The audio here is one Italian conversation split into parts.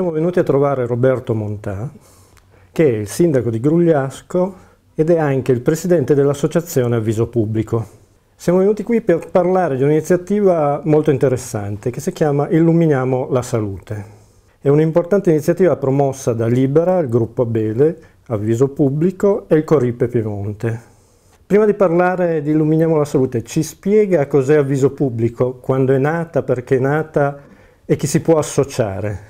Siamo venuti a trovare Roberto Montà, che è il sindaco di Grugliasco ed è anche il presidente dell'associazione Avviso Pubblico. Siamo venuti qui per parlare di un'iniziativa molto interessante che si chiama Illuminiamo la Salute. È un'importante iniziativa promossa da Libera, il gruppo Abele, Avviso Pubblico e il Coripe Piemonte. Prima di parlare di Illuminiamo la Salute, ci spiega cos'è Avviso Pubblico, quando è nata, perché è nata e chi si può associare?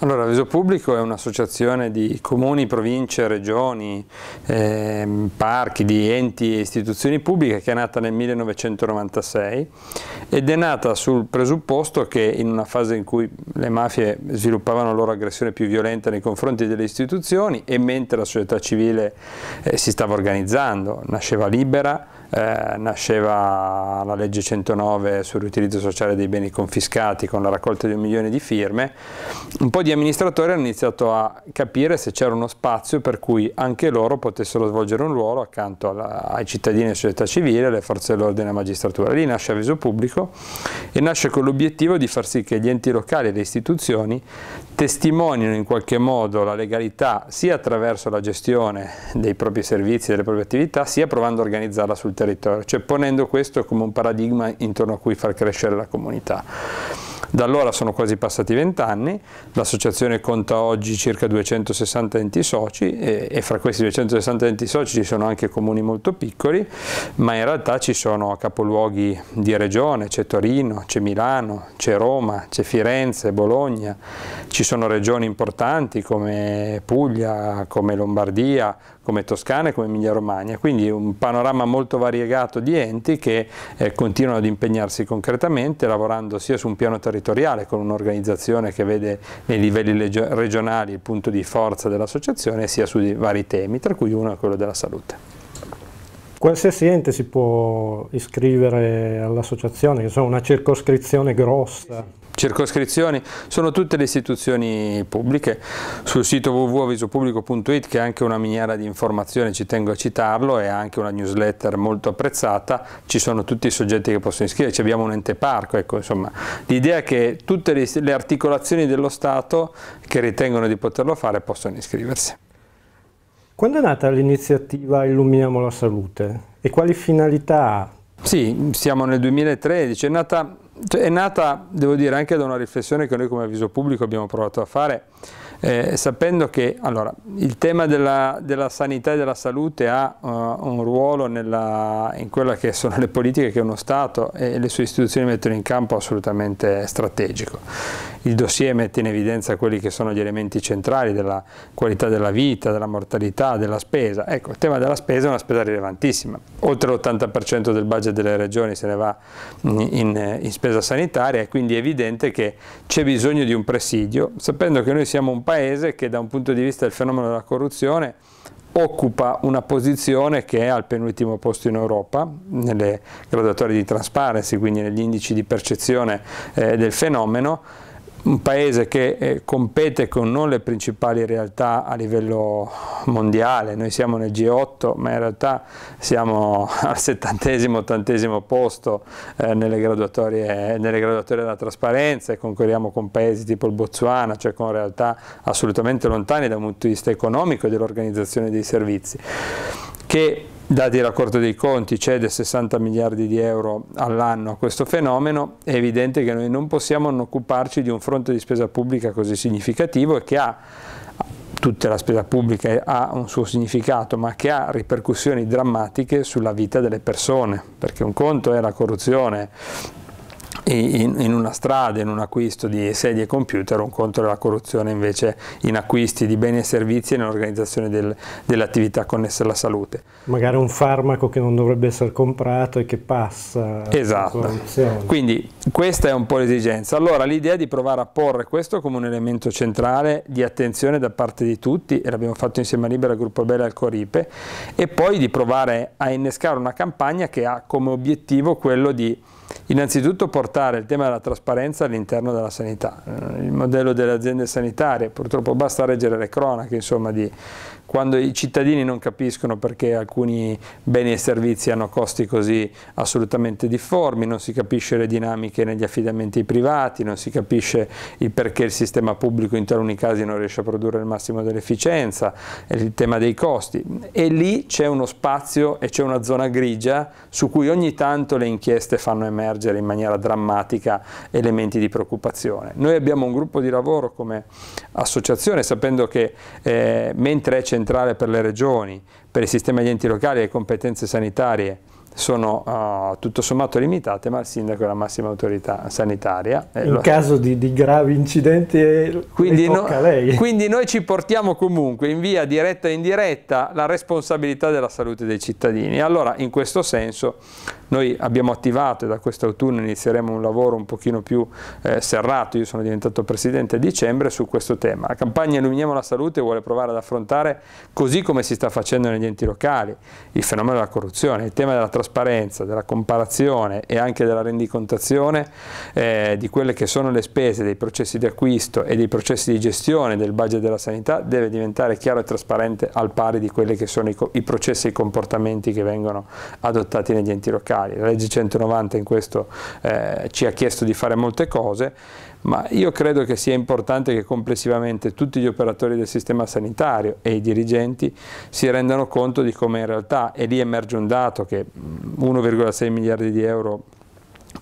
Allora, Veso Pubblico è un'associazione di comuni, province, regioni, eh, parchi, di enti e istituzioni pubbliche che è nata nel 1996 ed è nata sul presupposto che in una fase in cui le mafie sviluppavano la loro aggressione più violenta nei confronti delle istituzioni e mentre la società civile eh, si stava organizzando, nasceva libera, eh, nasceva la legge 109 sul riutilizzo sociale dei beni confiscati con la raccolta di un milione di firme, un po' di amministratori hanno iniziato a capire se c'era uno spazio per cui anche loro potessero svolgere un ruolo accanto alla, ai cittadini e alla società civile, alle forze dell'ordine e alla magistratura. Lì nasce avviso pubblico e nasce con l'obiettivo di far sì che gli enti locali e le istituzioni testimonino in qualche modo la legalità sia attraverso la gestione dei propri servizi e delle proprie attività, sia provando a organizzarla sul territorio, cioè ponendo questo come un paradigma intorno a cui far crescere la comunità. Da allora sono quasi passati vent'anni, l'associazione conta oggi circa 260 enti soci e, e, fra questi 260 enti soci ci sono anche comuni molto piccoli, ma in realtà ci sono capoluoghi di regione, c'è Torino, c'è Milano, c'è Roma, c'è Firenze, Bologna, ci sono regioni importanti come Puglia, come Lombardia, come Toscana e come Emilia Romagna, quindi un panorama molto variegato di enti che eh, continuano ad impegnarsi concretamente lavorando sia su un piano territoriale con un'organizzazione che vede nei livelli regionali il punto di forza dell'associazione sia su vari temi, tra cui uno è quello della salute. Qualsiasi ente si può iscrivere all'associazione, insomma una circoscrizione grossa circoscrizioni, sono tutte le istituzioni pubbliche. Sul sito www.avvisopublico.it che è anche una miniera di informazione, ci tengo a citarlo, è anche una newsletter molto apprezzata, ci sono tutti i soggetti che possono iscriverci, abbiamo un ente parco, ecco, insomma, l'idea è che tutte le, le articolazioni dello Stato che ritengono di poterlo fare possono iscriversi. Quando è nata l'iniziativa Illuminiamo la salute e quali finalità ha? Sì, siamo nel 2013, è nata cioè, è nata, devo dire, anche da una riflessione che noi come avviso pubblico abbiamo provato a fare eh, sapendo che allora, il tema della, della, sanità e della salute ha uh, un ruolo nella, in quelle che sono le politiche che uno Stato e le sue istituzioni mettono in campo assolutamente strategico. Il dossier mette in evidenza quelli che sono gli elementi centrali della qualità della vita, della mortalità, della spesa. Ecco, il tema della spesa è una spesa rilevantissima. Oltre l'80% del budget delle regioni se ne va in, in spesa sanitaria e quindi è evidente che c'è bisogno di un presidio, sapendo che noi siamo un paese che da un punto di vista del fenomeno della corruzione occupa una posizione che è al penultimo posto in Europa nelle graduatorie di transparency, quindi negli indici di percezione eh, del fenomeno, un paese che eh, compete con non le principali realtà a livello mondiale, noi siamo nel G8 ma in realtà siamo al settantesimo, ottantesimo posto eh, nelle, graduatorie, nelle, graduatorie, della trasparenza e concorriamo con paesi tipo il Botswana, cioè con realtà assolutamente lontane da un punto di vista economico e dell'organizzazione dei servizi, che dati la Corte dei Conti, cede 60 miliardi di euro all'anno a questo fenomeno, è evidente che noi non possiamo non occuparci di un fronte di spesa pubblica così significativo e che ha tutta la spesa pubblica ha un suo significato, ma che ha ripercussioni drammatiche sulla vita delle persone, perché un conto è la corruzione in, in, una strada, in un acquisto di sedie e computer, un conto della corruzione invece in acquisti di beni e servizi e nell'organizzazione del, delle attività connesse alla salute. Magari un farmaco che non dovrebbe essere comprato e che passa. Esatto, quindi questa è un po' l'esigenza. Allora l'idea è di provare a porre questo come un elemento centrale di attenzione da parte di tutti, e l'abbiamo fatto insieme a Libera, Gruppo Bella e al Coripe, e poi di provare a innescare una campagna che ha come obiettivo quello di Innanzitutto portare il tema della trasparenza all'interno della sanità, eh, il modello delle aziende sanitarie, purtroppo basta leggere le cronache insomma, di, quando i cittadini non capiscono perché alcuni beni e servizi hanno costi così assolutamente difformi, non si capisce le dinamiche negli affidamenti privati, non si capisce il perché il sistema pubblico in taluni casi non riesce a produrre il massimo dell'efficienza, il tema dei costi e lì c'è uno spazio e c'è una zona grigia su cui ogni tanto le inchieste fanno emergere in maniera drammatica elementi di preoccupazione. Noi abbiamo un gruppo di lavoro come associazione sapendo che eh, mentre c'è centrale per le regioni, per il sistema degli enti locali e le competenze sanitarie, sono uh, tutto sommato limitate, ma il sindaco è la massima autorità sanitaria. Eh, in lo... caso di, di, gravi incidenti eh, quindi, no, quindi noi ci portiamo comunque in via diretta e indiretta la responsabilità della salute dei cittadini. Allora in questo senso noi abbiamo attivato e da quest'autunno inizieremo un lavoro un pochino più eh, serrato, io sono diventato presidente a dicembre su questo tema. La campagna Illuminiamo la salute vuole provare ad affrontare così come si sta facendo negli enti locali il fenomeno della corruzione, il tema della trasparenza trasparenza, della comparazione e anche della rendicontazione eh, di quelle che sono le spese dei processi di acquisto e dei processi di gestione del budget della sanità deve diventare chiaro e trasparente al pari di quelli che sono i, i processi e i comportamenti che vengono adottati negli enti locali. La legge 190 in questo eh, ci ha chiesto di fare molte cose, ma io credo che sia importante che complessivamente tutti gli operatori del sistema sanitario e i dirigenti si rendano conto di come in realtà, e lì emerge un dato che 1,6 mm, miliardi di euro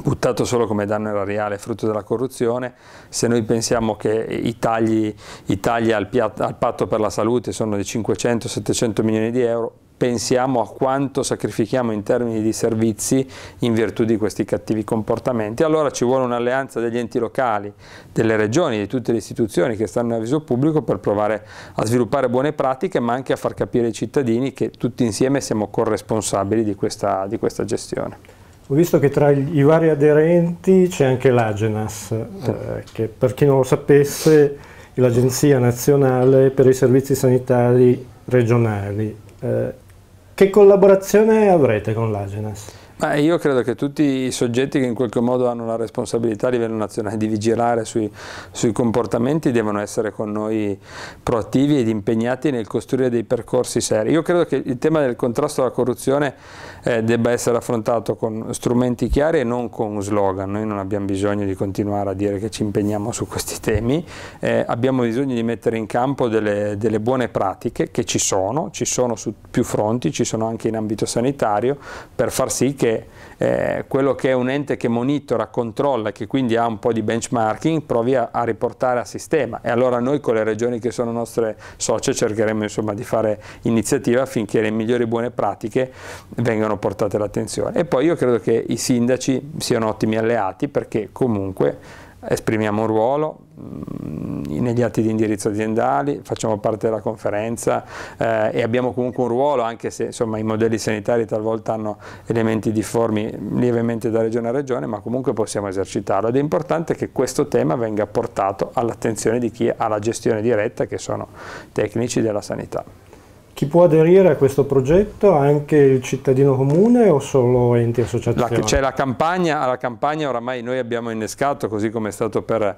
buttato solo come danno erariale frutto della corruzione, se noi pensiamo che i tagli, i tagli al, al patto per la salute sono di 500-700 milioni di euro, pensiamo a quanto sacrifichiamo in termini di servizi in virtù di questi cattivi comportamenti. Allora ci vuole un'alleanza degli enti locali, delle regioni, di tutte le istituzioni che stanno in avviso pubblico per provare a sviluppare buone pratiche ma anche a far capire ai cittadini che tutti insieme siamo corresponsabili di questa, di questa gestione. Ho visto che tra i vari aderenti c'è anche l'Agenas, eh, che per chi non lo sapesse è l'Agenzia Nazionale per i Servizi Sanitari Regionali. Eh, che collaborazione avrete con l'Agenas? Ma io credo che tutti i soggetti che in qualche modo hanno la responsabilità a livello nazionale di vigilare sui, sui comportamenti devono essere con noi proattivi ed impegnati nel costruire dei percorsi seri. Io credo che il tema del contrasto alla corruzione eh, debba essere affrontato con strumenti chiari e non con slogan. Noi non abbiamo bisogno di continuare a dire che ci impegniamo su questi temi, eh, abbiamo bisogno di mettere in campo delle, delle, buone pratiche che ci sono, ci sono su più fronti, ci sono anche in ambito sanitario, per far sì che eh, quello che è un ente che monitora, controlla, e che quindi ha un po' di benchmarking, provi a, a riportare a sistema. E allora noi con le regioni che sono nostre socie cercheremo insomma, di fare iniziativa affinché le migliori buone pratiche vengano vengano portate l'attenzione. E poi io credo che i sindaci siano ottimi alleati perché comunque esprimiamo un ruolo mm, negli atti di indirizzo aziendali, facciamo parte della conferenza eh, e abbiamo comunque un ruolo anche se insomma, i modelli sanitari talvolta hanno elementi difformi lievemente da regione a regione ma comunque possiamo esercitarlo ed è importante che questo tema venga portato all'attenzione di chi ha la gestione diretta che sono tecnici della sanità. Chi può aderire a questo progetto? Anche il cittadino comune o solo enti associativi? C'è la campagna, alla campagna oramai noi abbiamo innescato, così come è stato per,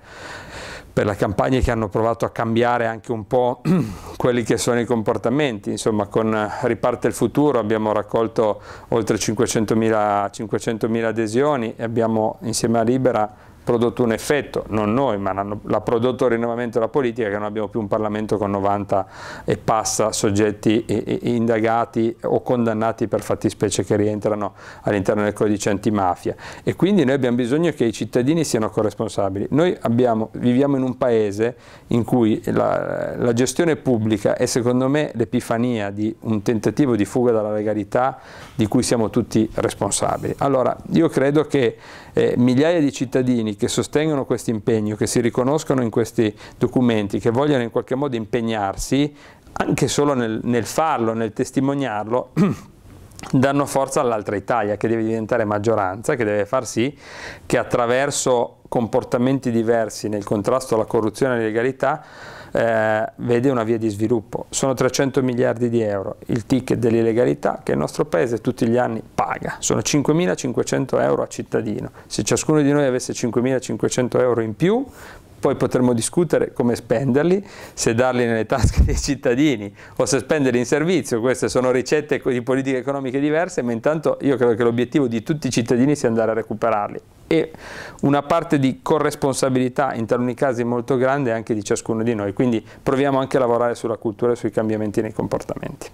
per le campagne che hanno provato a cambiare anche un po' quelli che sono i comportamenti, insomma con Riparte il futuro abbiamo raccolto oltre 500.000 500 adesioni e abbiamo insieme a Libera prodotto un effetto, non noi, ma l'ha prodotto il rinnovamento della politica, che non abbiamo più un Parlamento con 90 e passa soggetti indagati o condannati per fattispecie che rientrano all'interno del codice antimafia. E quindi noi abbiamo bisogno che i cittadini siano corresponsabili. Noi abbiamo, viviamo in un paese in cui la, la gestione pubblica è secondo me l'epifania di un tentativo di fuga dalla legalità di cui siamo tutti responsabili. Allora, io credo che eh, migliaia di cittadini che sostengono questo impegno, che si riconoscono in questi documenti, che vogliono in qualche modo impegnarsi, anche solo nel, nel farlo, nel testimoniarlo, danno forza all'altra Italia che deve diventare maggioranza, che deve far sì che attraverso comportamenti diversi nel contrasto alla corruzione e all'illegalità eh, vede una via di sviluppo. Sono 300 miliardi di euro il ticket dell'illegalità che il nostro Paese tutti gli anni paga. Sono 5.500 euro a cittadino. Se ciascuno di noi avesse 5.500 euro in più, poi potremmo discutere come spenderli, se darli nelle tasche dei cittadini o se spenderli in servizio, queste sono ricette di politiche economiche diverse, ma intanto io credo che l'obiettivo di tutti i cittadini sia andare a recuperarli e una parte di corresponsabilità in taluni casi molto grande anche di ciascuno di noi, quindi proviamo anche a lavorare sulla cultura e sui cambiamenti nei comportamenti.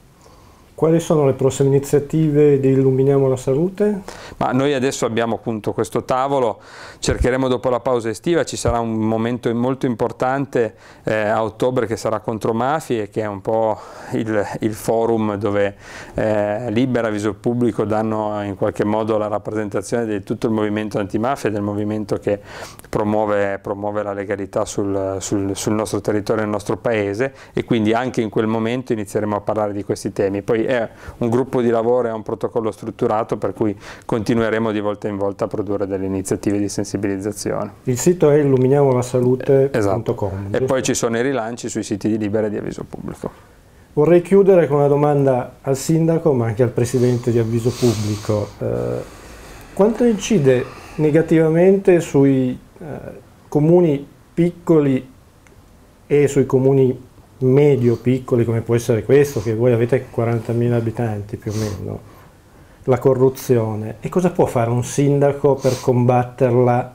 Quali sono le prossime iniziative di Illuminiamo la Salute? Ma noi adesso abbiamo appunto questo tavolo cercheremo dopo la pausa estiva, ci sarà un momento molto importante eh, a ottobre che sarà contro mafie, che è un po' il, il forum dove eh, Libera, Viso Pubblico danno in qualche modo la rappresentazione di tutto il movimento antimafia, del movimento che promuove, promuove la legalità sul, sul, sul nostro territorio, e nel nostro paese e quindi anche in quel momento inizieremo a parlare di questi temi. Poi è un gruppo di lavoro, è un protocollo strutturato per cui continueremo di volta in volta a produrre delle iniziative di sensibilizzazione sensibilizzazione. Il sito è illuminiamolasalute.com. Esatto. E poi ci sono i rilanci sui siti di Libera e di Avviso Pubblico. Vorrei chiudere con una domanda al sindaco ma anche al presidente di Avviso Pubblico. Eh, quanto incide negativamente sui eh, comuni piccoli e sui comuni medio piccoli come può essere questo che voi avete 40.000 abitanti più o meno? la corruzione e cosa può fare un sindaco per combatterla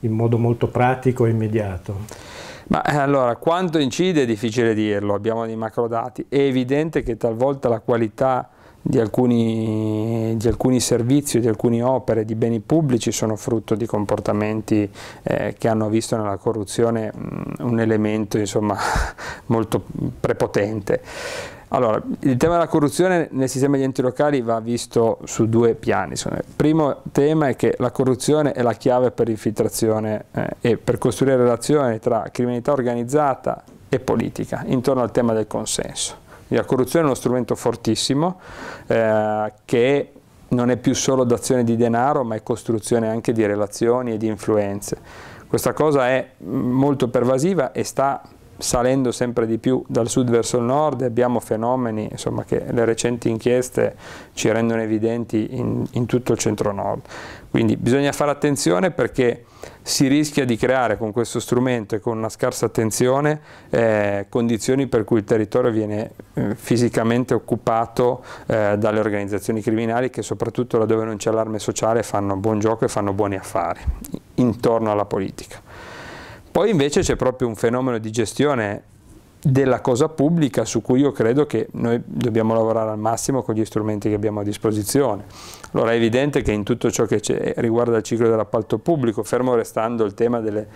in modo molto pratico e immediato? Ma eh, allora, quanto incide è difficile dirlo, abbiamo dei macrodati. È evidente che talvolta la qualità di alcuni, di alcuni servizi, di alcune opere, di beni pubblici sono frutto di comportamenti eh, che hanno visto nella corruzione mh, mm, un elemento insomma, molto prepotente. Allora, il tema della corruzione nel sistema degli enti locali va visto su due piani. Il primo tema è che la corruzione è la chiave per l'infiltrazione eh, e per costruire relazioni tra criminalità organizzata e politica intorno al tema del consenso. La corruzione è uno strumento fortissimo eh, che non è più solo d'azione di denaro ma è costruzione anche di relazioni e di influenze. Questa cosa è mm, molto pervasiva e sta salendo sempre di più dal sud verso il nord abbiamo fenomeni insomma, che le recenti inchieste ci rendono evidenti in, in tutto il centro nord. Quindi bisogna fare attenzione perché si rischia di creare con questo strumento e con una scarsa attenzione eh, condizioni per cui il territorio viene eh, fisicamente occupato eh, dalle organizzazioni criminali che soprattutto laddove non c'è allarme sociale fanno buon gioco e fanno buoni affari intorno alla politica. Poi invece c'è proprio un fenomeno di gestione della cosa pubblica su cui io credo che noi dobbiamo lavorare al massimo con gli strumenti che abbiamo a disposizione. Allora è evidente che in tutto ciò che riguarda il ciclo dell'appalto pubblico, fermo restando il tema delle,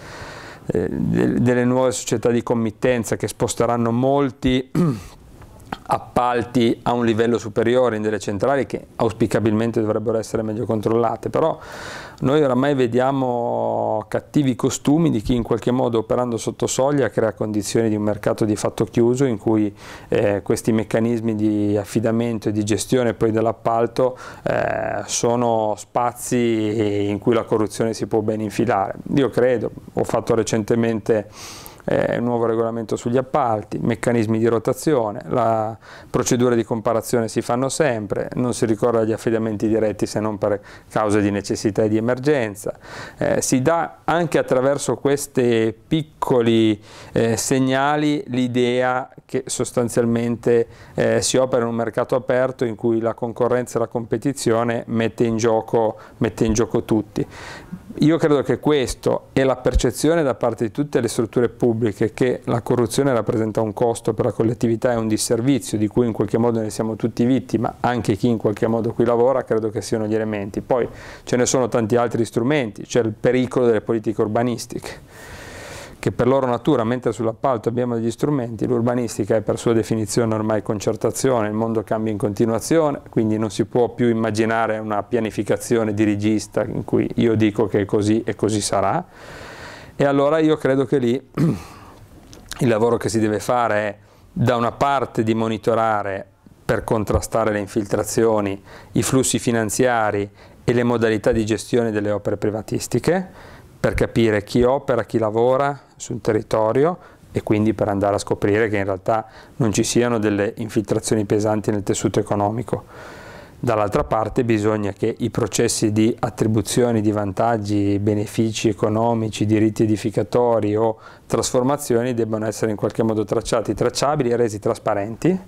eh, delle nuove società di committenza che sposteranno molti appalti a un livello superiore in delle centrali che auspicabilmente dovrebbero essere meglio controllate, però noi oramai vediamo cattivi costumi di chi in qualche modo operando sotto soglia crea condizioni di un mercato di fatto chiuso in cui eh, questi meccanismi di affidamento e di gestione poi dell'appalto eh, sono spazi in cui la corruzione si può ben infilare. Io credo, ho fatto recentemente eh, il nuovo regolamento sugli appalti, meccanismi di rotazione, la procedura di comparazione si fanno sempre, non si ricorre agli affidamenti diretti se non per cause di necessità e di emergenza, eh, si dà anche attraverso questi piccoli eh, segnali l'idea che sostanzialmente eh, si opera in un mercato aperto in cui la concorrenza e la competizione mette in gioco, mette in gioco tutti. Io credo che questo e la percezione da parte di tutte le strutture pubbliche che la corruzione rappresenta un costo per la collettività e un disservizio di cui in qualche modo ne siamo tutti vitti, anche chi in qualche modo qui lavora, credo che siano gli elementi. Poi ce ne sono tanti altri strumenti, c'è il pericolo delle politiche urbanistiche che per loro natura, mentre sull'appalto abbiamo degli strumenti, l'urbanistica è per sua definizione ormai concertazione, il mondo cambia in continuazione, quindi non si può più immaginare una pianificazione dirigista in cui io dico che è così e così sarà. E allora io credo che lì il lavoro che si deve fare è da una parte di monitorare per contrastare le infiltrazioni, i flussi finanziari e le modalità di gestione delle opere privatistiche, per capire chi opera, chi lavora, sul territorio e quindi per andare a scoprire che in realtà non ci siano delle infiltrazioni pesanti nel tessuto economico. Dall'altra parte bisogna che i processi di attribuzione di vantaggi, benefici economici, diritti edificatori o trasformazioni debbano essere in qualche modo tracciati, tracciabili e resi trasparenti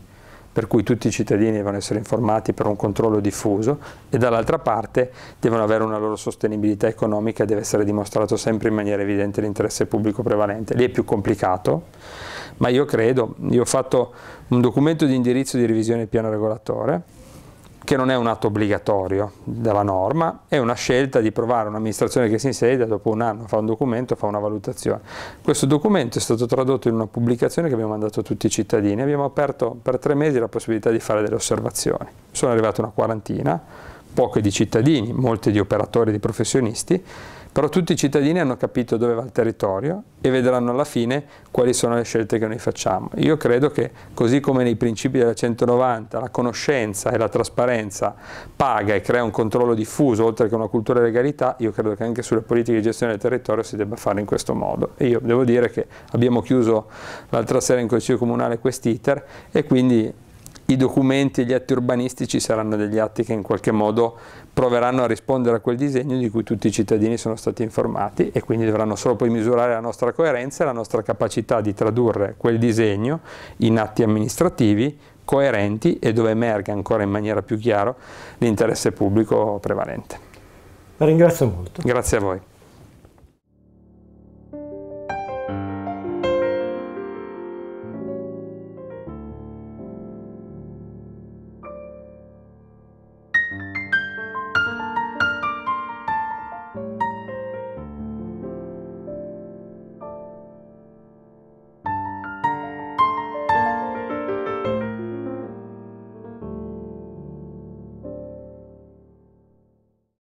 per cui tutti i cittadini devono essere informati per un controllo diffuso e dall'altra parte devono avere una loro sostenibilità economica e deve essere dimostrato sempre in maniera evidente l'interesse pubblico prevalente. Lì è più complicato, ma io credo, io ho fatto un documento di indirizzo di revisione del piano regolatore, che non è un atto obbligatorio dalla norma, è una scelta di provare un'amministrazione che si insedia, dopo un anno fa un documento, fa una valutazione. Questo documento è stato tradotto in una pubblicazione che abbiamo mandato a tutti i cittadini, abbiamo aperto per tre mesi la possibilità di fare delle osservazioni, sono arrivate una quarantina, poche di cittadini, molte di operatori, di professionisti, però tutti i cittadini hanno capito dove va il territorio e vedranno alla fine quali sono le scelte che noi facciamo. Io credo che così come nei principi della 190 la conoscenza e la trasparenza paga e crea un controllo diffuso oltre che una cultura di legalità, io credo che anche sulle politiche di gestione del territorio si debba fare in questo modo. E io devo dire che abbiamo chiuso l'altra sera in Consiglio Comunale quest'iter e quindi i documenti e gli atti urbanistici saranno degli atti che in qualche modo proveranno a rispondere a quel disegno di cui tutti i cittadini sono stati informati e quindi dovranno solo poi misurare la nostra coerenza e la nostra capacità di tradurre quel disegno in atti amministrativi coerenti e dove emerga ancora in maniera più chiara l'interesse pubblico prevalente. La ringrazio molto. Grazie a voi.